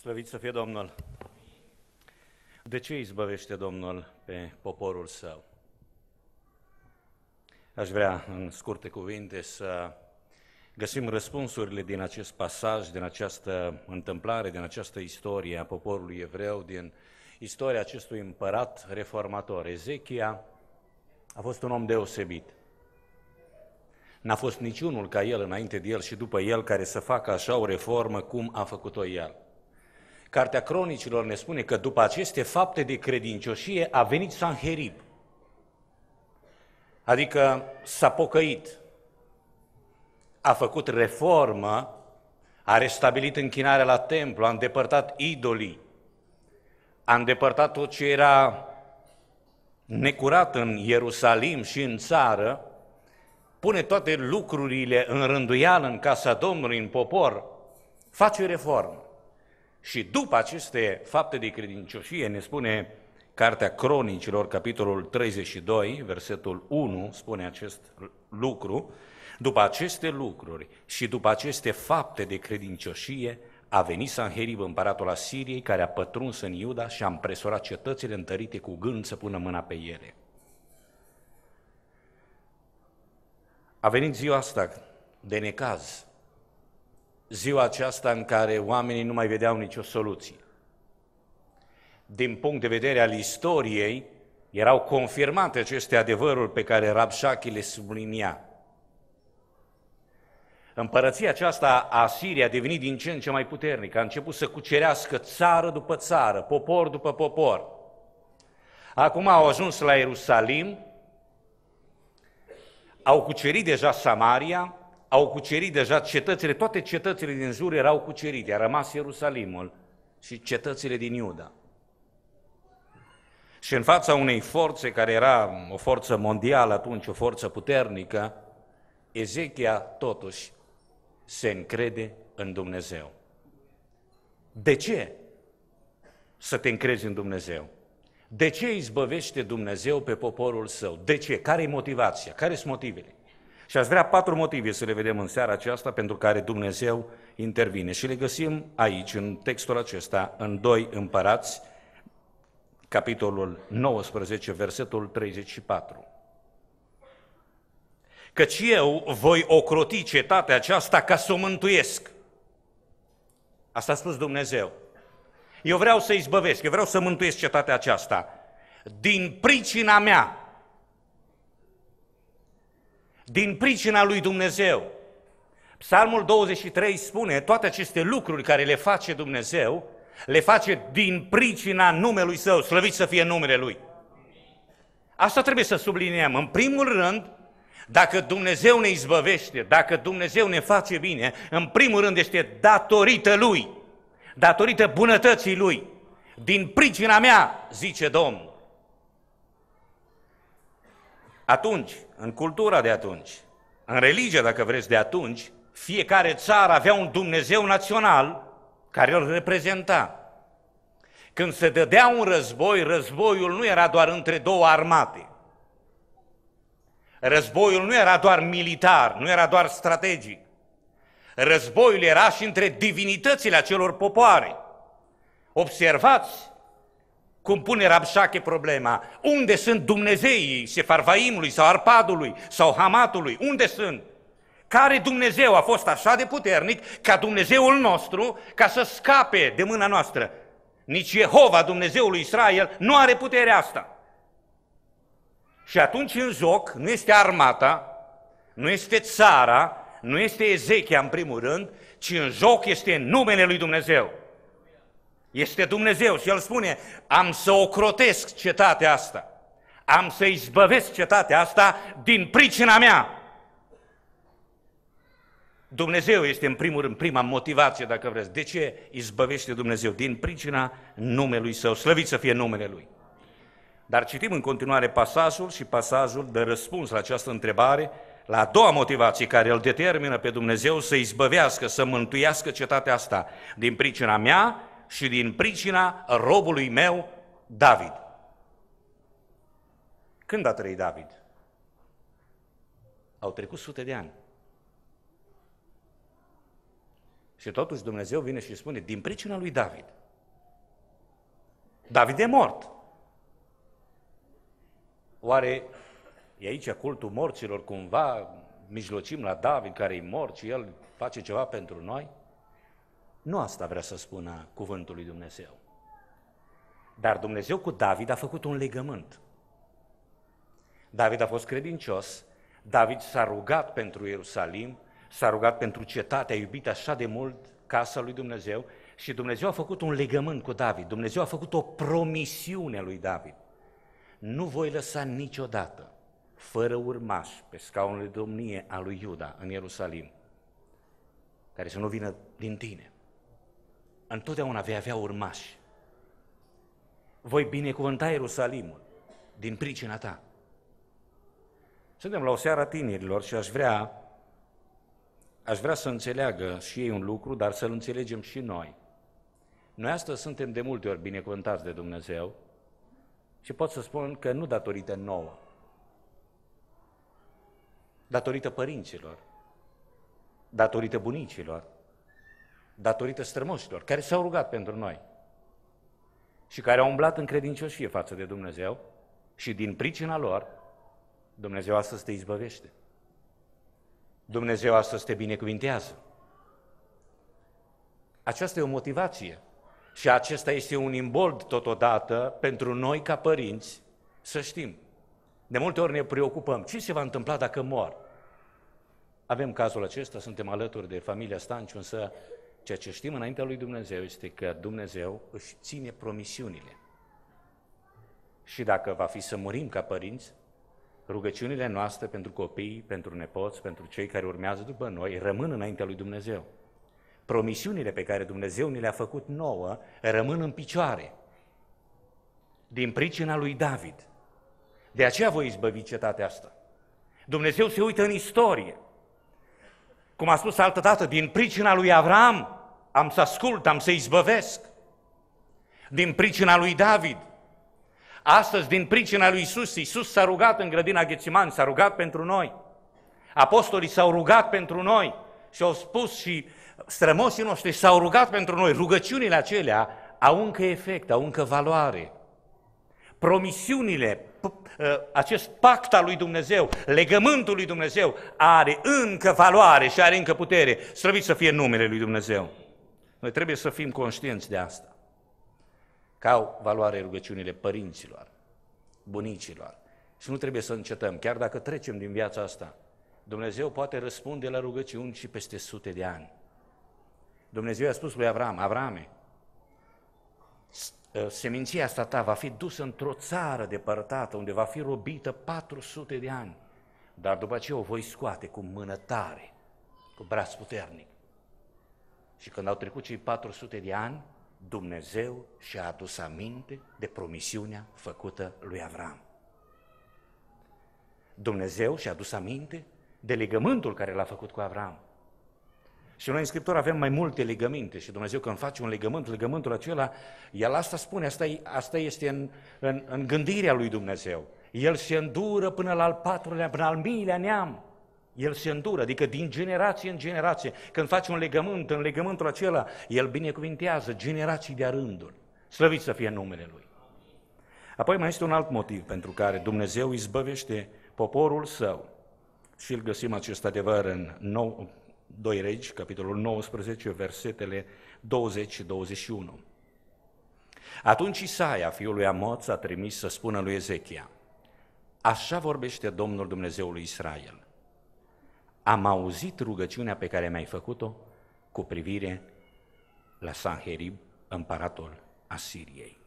Slăvit să fie Domnul! De ce izbăvește Domnul pe poporul său? Aș vrea, în scurte cuvinte, să găsim răspunsurile din acest pasaj, din această întâmplare, din această istorie a poporului evreu, din istoria acestui împărat reformator. Ezechia a fost un om deosebit. N-a fost niciunul ca el înainte de el și după el care să facă așa o reformă cum a făcut-o el. Cartea Cronicilor ne spune că după aceste fapte de credincioșie a venit Sanherib, adică s-a pocăit, a făcut reformă, a restabilit închinarea la templu, a îndepărtat idolii, a îndepărtat tot ce era necurat în Ierusalim și în țară, pune toate lucrurile în rânduială în casa Domnului, în popor, face reformă. Și după aceste fapte de credincioșie, ne spune Cartea Cronicilor, capitolul 32, versetul 1, spune acest lucru, după aceste lucruri și după aceste fapte de credincioșie, a venit Sanherib, împăratul Asiriei, care a pătruns în Iuda și a împresurat cetățile întărite cu gând să pună mâna pe ele. A venit ziua asta de necaz ziua aceasta în care oamenii nu mai vedeau nicio soluție. Din punct de vedere al istoriei, erau confirmate aceste adevăruri pe care Rabșachi le sublinia. Împărăția aceasta a Siriei a devenit din ce în ce mai puternică, a început să cucerească țară după țară, popor după popor. Acum au ajuns la Ierusalim, au cucerit deja Samaria, au cucerit deja cetățile, toate cetățile din jur erau cucerite, a rămas Ierusalimul și cetățile din Iuda. Și în fața unei forțe care era o forță mondială atunci, o forță puternică, Ezechia totuși se încrede în Dumnezeu. De ce să te încrezi în Dumnezeu? De ce izbăvește Dumnezeu pe poporul său? De ce? Care e motivația? Care sunt motivele? Și aș vrea patru motive să le vedem în seara aceasta pentru care Dumnezeu intervine. Și le găsim aici, în textul acesta, în Doi împărați, capitolul 19, versetul 34. Căci eu voi ocroti cetatea aceasta ca să o mântuiesc. Asta a spus Dumnezeu. Eu vreau să izbăvesc, eu vreau să mântuiesc cetatea aceasta. Din pricina mea, din pricina lui Dumnezeu. Psalmul 23 spune, toate aceste lucruri care le face Dumnezeu, le face din pricina numelui Său, slăvit să fie numele Lui. Asta trebuie să subliniem. În primul rând, dacă Dumnezeu ne izbăvește, dacă Dumnezeu ne face bine, în primul rând este datorită Lui, datorită bunătății Lui, din pricina mea, zice Domnul atunci, în cultura de atunci, în religia, dacă vreți, de atunci, fiecare țară avea un Dumnezeu național care îl reprezenta. Când se dădea un război, războiul nu era doar între două armate. Războiul nu era doar militar, nu era doar strategic. Războiul era și între divinitățile acelor popoare. Observați cum pune Rabșache problema, unde sunt Dumnezeii Sefarvaimului sau Arpadului sau Hamatului, unde sunt? Care Dumnezeu a fost așa de puternic ca Dumnezeul nostru ca să scape de mâna noastră? Nici Jehova, Dumnezeul lui Israel, nu are puterea asta. Și atunci în joc nu este armata, nu este țara, nu este Ezechia în primul rând, ci în joc este numele lui Dumnezeu. Este Dumnezeu și El spune, am să ocrotesc cetatea asta, am să izbăvesc cetatea asta din pricina mea. Dumnezeu este în primul rând prima motivație, dacă vreți. De ce izbăvește Dumnezeu? Din pricina numelui Său, slăvit să fie numele Lui. Dar citim în continuare pasajul și pasajul de răspuns la această întrebare, la a doua motivație care îl determină pe Dumnezeu să izbăvească, să mântuiască cetatea asta. Din pricina mea, și din pricina robului meu, David. Când a trăit David? Au trecut sute de ani. Și totuși Dumnezeu vine și spune, din pricina lui David. David e mort. Oare e aici cultul morților cumva, mijlocim la David care e mort și el face ceva pentru noi? Nu asta vrea să spună cuvântul lui Dumnezeu. Dar Dumnezeu cu David a făcut un legământ. David a fost credincios, David s-a rugat pentru Ierusalim, s-a rugat pentru cetatea iubită așa de mult casa lui Dumnezeu și Dumnezeu a făcut un legământ cu David, Dumnezeu a făcut o promisiune lui David. Nu voi lăsa niciodată fără urmaș pe scaunul de domnie a lui Iuda în Ierusalim, care să nu vină din tine întotdeauna vei avea urmași. Voi binecuvânta Ierusalimul din pricina ta. Suntem la o seară a tinerilor și aș vrea, aș vrea să înțeleagă și ei un lucru, dar să-l înțelegem și noi. Noi astăzi suntem de multe ori binecuvântați de Dumnezeu și pot să spun că nu datorită nouă, datorită părinților, datorită bunicilor, datorită strămoșilor, care s-au rugat pentru noi și care au umblat în credincioșie față de Dumnezeu și din pricina lor, Dumnezeu astăzi te izbăvește. Dumnezeu astăzi te binecuvintează. Aceasta e o motivație și acesta este un imbold totodată pentru noi ca părinți să știm. De multe ori ne preocupăm, ce se va întâmpla dacă mor? Avem cazul acesta, suntem alături de familia Stanciu, însă Ceea ce știm înaintea lui Dumnezeu este că Dumnezeu își ține promisiunile. Și dacă va fi să murim ca părinți, rugăciunile noastre pentru copii, pentru nepoți, pentru cei care urmează după noi, rămân înaintea lui Dumnezeu. Promisiunile pe care Dumnezeu ni le-a făcut nouă rămân în picioare. Din pricina lui David. De aceea voi izbăvi cetatea asta. Dumnezeu se uită în istorie. Cum a spus altă dată, din pricina lui Avram, am să ascult, am să izbăvesc. Din pricina lui David. Astăzi, din pricina lui Isus, Isus s-a rugat în grădina Ghețiman, s-a rugat pentru noi. Apostolii s-au rugat pentru noi și au spus și strămoșii noștri s-au rugat pentru noi. Rugăciunile acelea au încă efect, au încă valoare. Promisiunile, uh, acest pact al lui Dumnezeu, legământul lui Dumnezeu, are încă valoare și are încă putere. Străviți să fie numele lui Dumnezeu. Noi trebuie să fim conștienți de asta. Că au valoare rugăciunile părinților, bunicilor. Și nu trebuie să încetăm, chiar dacă trecem din viața asta. Dumnezeu poate răspunde la rugăciuni și peste sute de ani. Dumnezeu a spus lui Avram, Avrame, ă, seminția asta ta va fi dusă într-o țară depărtată, unde va fi robită 400 de ani, dar după ce o voi scoate cu mână tare, cu braț puternic. Și când au trecut cei 400 de ani, Dumnezeu și-a adus aminte de promisiunea făcută lui Avram. Dumnezeu și-a adus aminte de legământul care l-a făcut cu Avram. Și noi în Scriptură avem mai multe legăminte și Dumnezeu când face un legământ, legământul acela, El asta spune, asta, e, asta este în, în, în gândirea lui Dumnezeu. El se îndură până la al patrulea, până al miilea neam. El se îndură, adică din generație în generație. Când faci un legământ, în legământul acela, El binecuvintează generații de-a rândul. Slăvit să fie numele Lui. Apoi mai este un alt motiv pentru care Dumnezeu izbăvește poporul său. Și îl găsim acest adevăr în 9, 2 Regi, capitolul 19, versetele 20 și 21. Atunci Isaia, fiul lui Amoț, a trimis să spună lui Ezechia, Așa vorbește Domnul Dumnezeului Israel am auzit rugăciunea pe care mi-ai făcut-o cu privire la Sanherib, împăratul Asiriei.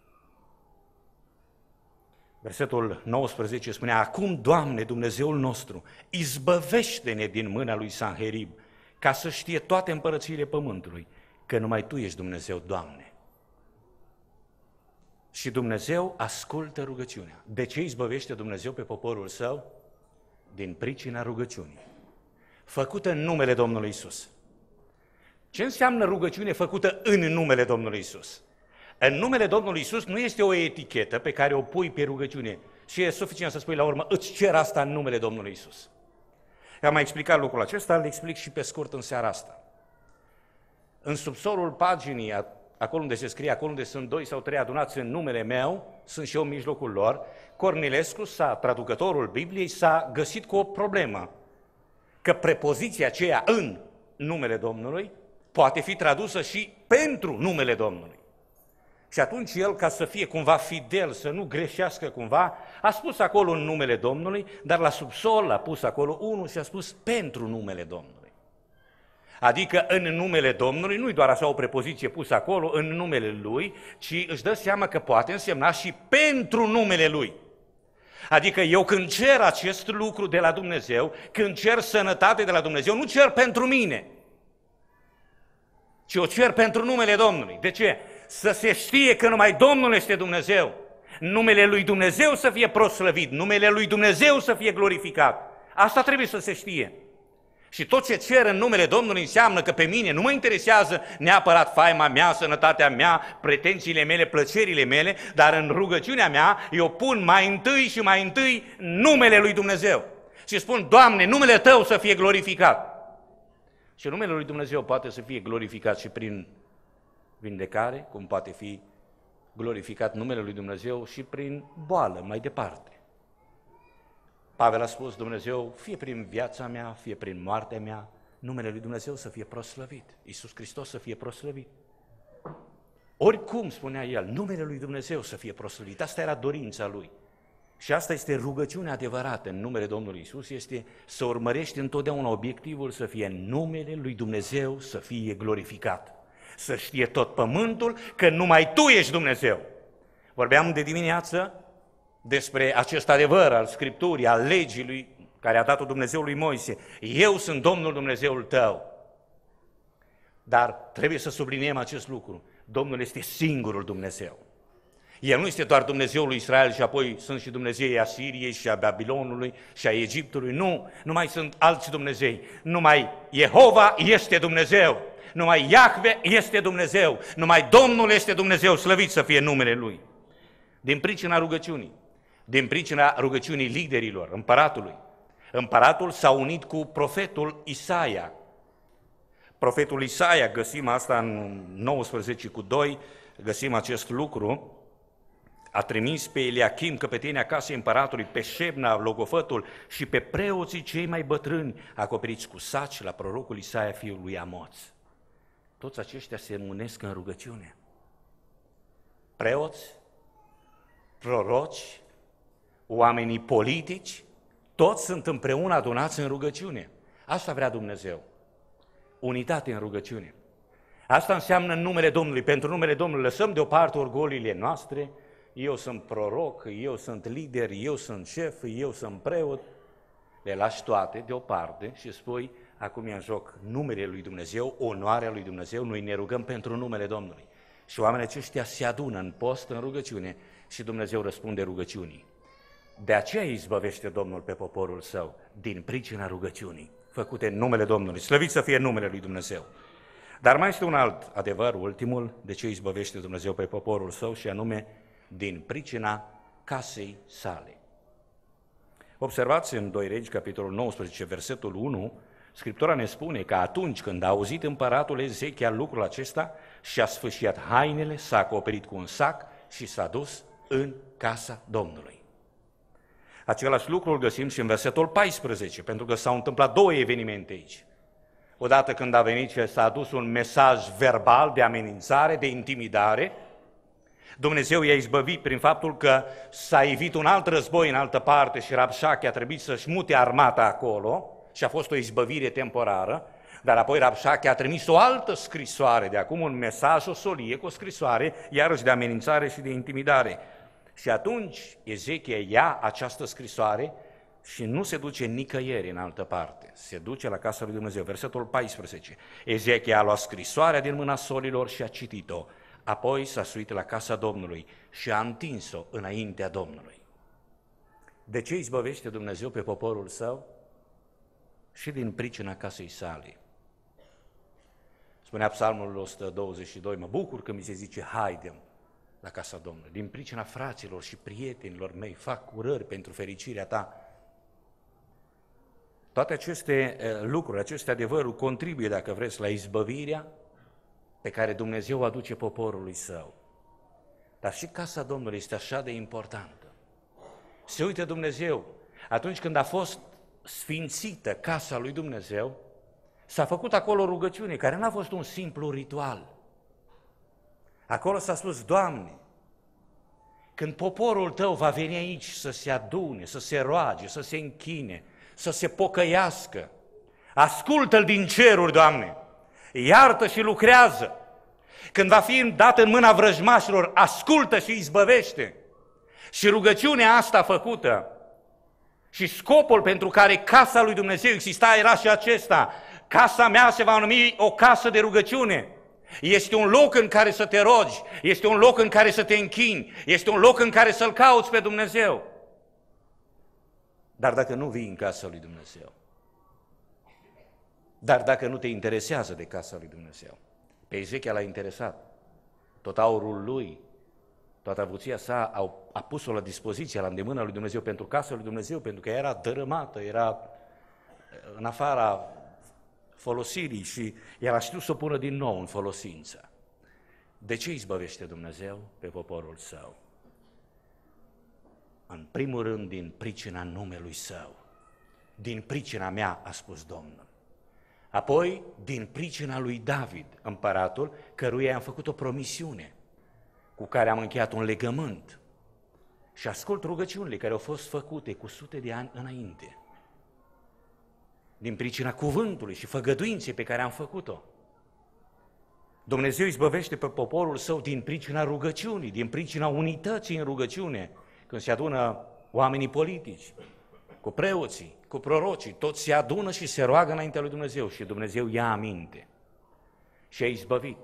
Versetul 19 spunea, Acum, Doamne, Dumnezeul nostru, izbăvește-ne din mâna lui Sanherib, ca să știe toate împărățiile pământului, că numai Tu ești Dumnezeu, Doamne. Și Dumnezeu ascultă rugăciunea. De ce izbăvește Dumnezeu pe poporul său? Din pricina rugăciunii făcută în numele Domnului Isus. Ce înseamnă rugăciune făcută în numele Domnului Isus? În numele Domnului Isus nu este o etichetă pe care o pui pe rugăciune și e suficient să spui la urmă, îți cer asta în numele Domnului Isus. Am mai explicat lucrul acesta, îl explic și pe scurt în seara asta. În subsolul paginii acolo unde se scrie, acolo unde sunt doi sau trei adunați în numele meu, sunt și eu în mijlocul lor, Cornilescu, sa, traducătorul Bibliei, s-a găsit cu o problemă că prepoziția aceea în numele Domnului poate fi tradusă și pentru numele Domnului. Și atunci el, ca să fie cumva fidel, să nu greșească cumva, a spus acolo în numele Domnului, dar la subsol a pus acolo unul și a spus pentru numele Domnului. Adică în numele Domnului, nu-i doar așa o prepoziție pusă acolo, în numele Lui, ci își dă seama că poate însemna și pentru numele Lui. Adică eu când cer acest lucru de la Dumnezeu, când cer sănătate de la Dumnezeu, nu cer pentru mine, ci o cer pentru numele Domnului. De ce? Să se știe că numai Domnul este Dumnezeu. Numele lui Dumnezeu să fie proslăvit, numele lui Dumnezeu să fie glorificat. Asta trebuie să se știe. Și tot ce cer în numele Domnului înseamnă că pe mine nu mă interesează neapărat faima mea, sănătatea mea, pretențiile mele, plăcerile mele, dar în rugăciunea mea eu pun mai întâi și mai întâi numele lui Dumnezeu. Și spun, Doamne, numele Tău să fie glorificat. Și numele lui Dumnezeu poate să fie glorificat și prin vindecare, cum poate fi glorificat numele lui Dumnezeu și prin boală mai departe. Pavel a spus, Dumnezeu, fie prin viața mea, fie prin moartea mea, numele lui Dumnezeu să fie proslăvit, Iisus Hristos să fie proslăvit. Oricum, spunea el, numele lui Dumnezeu să fie proslăvit, asta era dorința lui. Și asta este rugăciunea adevărată în numele Domnului Isus, este să urmărești întotdeauna obiectivul să fie numele lui Dumnezeu să fie glorificat. Să știe tot pământul că numai Tu ești Dumnezeu. Vorbeam de dimineață despre acest adevăr al Scripturii, al legii lui, care a dat-o Dumnezeu lui Moise. Eu sunt Domnul Dumnezeul tău. Dar trebuie să subliniem acest lucru. Domnul este singurul Dumnezeu. El nu este doar Dumnezeul lui Israel și apoi sunt și Dumnezeii Asiriei și a Babilonului și a Egiptului. Nu, nu mai sunt alți Dumnezei. Numai Jehova este Dumnezeu. Numai Iahve este Dumnezeu. Numai Domnul este Dumnezeu. Slăvit să fie numele Lui. Din pricina rugăciunii din pricina rugăciunii liderilor, împăratului. Împăratul s-a unit cu profetul Isaia. Profetul Isaia, găsim asta în 19 cu 2, găsim acest lucru, a trimis pe Eliachim, căpetenia casei împăratului, pe Șebna, logofătul și pe preoții cei mai bătrâni, acoperiți cu saci la prorocul Isaia, fiul lui Amoț. Toți aceștia se munesc în rugăciune. Preoți, proroci, oamenii politici, toți sunt împreună adunați în rugăciune. Asta vrea Dumnezeu. Unitate în rugăciune. Asta înseamnă în numele Domnului. Pentru numele Domnului lăsăm deoparte orgoliile noastre. Eu sunt proroc, eu sunt lider, eu sunt șef, eu sunt preot. Le lași toate deoparte și spui, acum e în joc numele lui Dumnezeu, onoarea lui Dumnezeu, noi ne rugăm pentru numele Domnului. Și oamenii aceștia se adună în post, în rugăciune și Dumnezeu răspunde rugăciunii. De aceea îi izbăvește Domnul pe poporul său, din pricina rugăciunii, făcute în numele Domnului. Slăvit să fie numele lui Dumnezeu! Dar mai este un alt adevăr, ultimul, de ce izbăvește Dumnezeu pe poporul său și anume din pricina casei sale. Observați în 2 Regi, capitolul 19, versetul 1, Scriptura ne spune că atunci când a auzit împăratul Ezechia lucrul acesta, și-a sfâșiat hainele, s-a acoperit cu un sac și s-a dus în casa Domnului. Același lucru îl găsim și în versetul 14, pentru că s-au întâmplat două evenimente aici. Odată când a venit și s-a adus un mesaj verbal de amenințare, de intimidare, Dumnezeu i-a izbăvit prin faptul că s-a evit un alt război în altă parte și Rabșache a trebuit să-și mute armata acolo și a fost o izbăvire temporară, dar apoi Rabșache a trimis o altă scrisoare, de acum un mesaj, o solie cu o scrisoare, iarăși de amenințare și de intimidare. Și atunci Ezechia ia această scrisoare și nu se duce nicăieri în altă parte, se duce la casa lui Dumnezeu. Versetul 14. Ezechia a luat scrisoarea din mâna solilor și a citit-o. Apoi s-a suit la casa Domnului și a întins-o înaintea Domnului. De ce izbăvește Dumnezeu pe poporul său? Și din pricina casei sale. Spunea psalmul 122, mă bucur că mi se zice, haidem, la casa Domnului. Din pricina fraților și prietenilor mei fac curări pentru fericirea ta. Toate aceste eh, lucruri, aceste adevăruri contribuie, dacă vreți, la izbăvirea pe care Dumnezeu o aduce poporului său. Dar și casa Domnului este așa de importantă. Se uită Dumnezeu. Atunci când a fost sfințită casa lui Dumnezeu, s-a făcut acolo rugăciune, care n-a fost un simplu ritual, Acolo s-a spus, Doamne, când poporul tău va veni aici să se adune, să se roage, să se închine, să se pocăiască, ascultă-l din ceruri, Doamne, iartă și lucrează. Când va fi dat în mâna vrăjmașilor, ascultă și izbăvește. Și rugăciunea asta făcută și scopul pentru care casa lui Dumnezeu exista era și acesta. Casa mea se va numi o casă de rugăciune. Este un loc în care să te rogi, este un loc în care să te închini, este un loc în care să-L cauți pe Dumnezeu. Dar dacă nu vii în casa lui Dumnezeu, dar dacă nu te interesează de casa lui Dumnezeu, pe Ezechia l-a interesat, tot aurul lui, toată avuția sa au, a pus-o la dispoziție, la îndemâna lui Dumnezeu, pentru casa lui Dumnezeu, pentru că era dărâmată, era în afara folosirii și el a știut să o pună din nou în folosință. De ce izbăvește Dumnezeu pe poporul său? În primul rând din pricina numelui său. Din pricina mea, a spus Domnul. Apoi, din pricina lui David, împăratul, căruia am făcut o promisiune, cu care am încheiat un legământ. Și ascult rugăciunile care au fost făcute cu sute de ani înainte din pricina cuvântului și făgăduinței pe care am făcut-o. Dumnezeu izbăvește pe poporul său din pricina rugăciunii, din pricina unității în rugăciune, când se adună oamenii politici, cu preoții, cu prorocii, toți se adună și se roagă înaintea lui Dumnezeu și Dumnezeu ia aminte și a izbăvit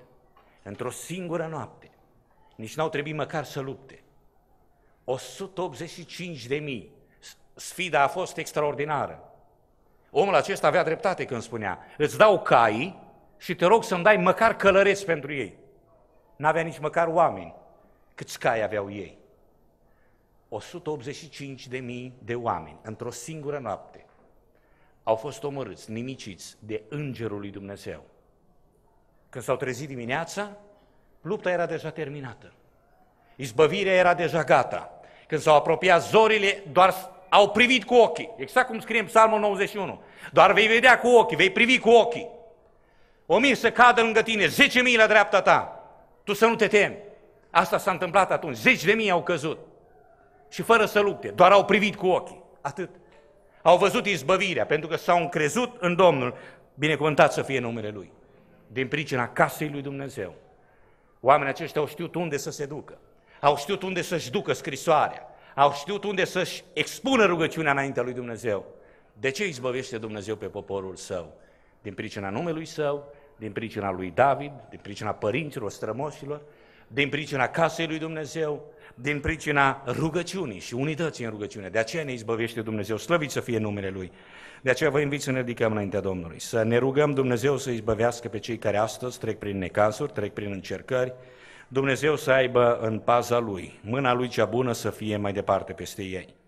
într-o singură noapte. Nici n-au trebuit măcar să lupte. 185 de mii. Sfida a fost extraordinară. Omul acesta avea dreptate când spunea, îți dau cai și te rog să-mi dai măcar călăreți pentru ei. N-avea nici măcar oameni. Câți cai aveau ei? 185 de mii de oameni, într-o singură noapte, au fost omorâți, nimiciți de Îngerul lui Dumnezeu. Când s-au trezit dimineața, lupta era deja terminată. Izbăvirea era deja gata. Când s-au apropiat zorile, doar au privit cu ochii, exact cum scrie în Psalmul 91. Doar vei vedea cu ochii, vei privi cu ochii. O mie să cadă lângă tine, zece mii la dreapta ta. Tu să nu te temi. Asta s-a întâmplat atunci, zeci de mii au căzut. Și fără să lupte, doar au privit cu ochii. Atât. Au văzut izbăvirea, pentru că s-au încrezut în Domnul. Binecuvântat să fie numele Lui. Din pricina casei Lui Dumnezeu. Oamenii aceștia au știut unde să se ducă. Au știut unde să-și ducă scrisoarea au știut unde să-și expună rugăciunea înaintea lui Dumnezeu. De ce izbăvește Dumnezeu pe poporul său? Din pricina numelui său, din pricina lui David, din pricina părinților, strămoșilor, din pricina casei lui Dumnezeu, din pricina rugăciunii și unității în rugăciune. De aceea ne izbăvește Dumnezeu, slăvit să fie numele Lui. De aceea vă invit să ne ridicăm înaintea Domnului, să ne rugăm Dumnezeu să izbăvească pe cei care astăzi trec prin necazuri, trec prin încercări, Dumnezeu să aibă în paza Lui, mâna Lui cea bună să fie mai departe peste ei.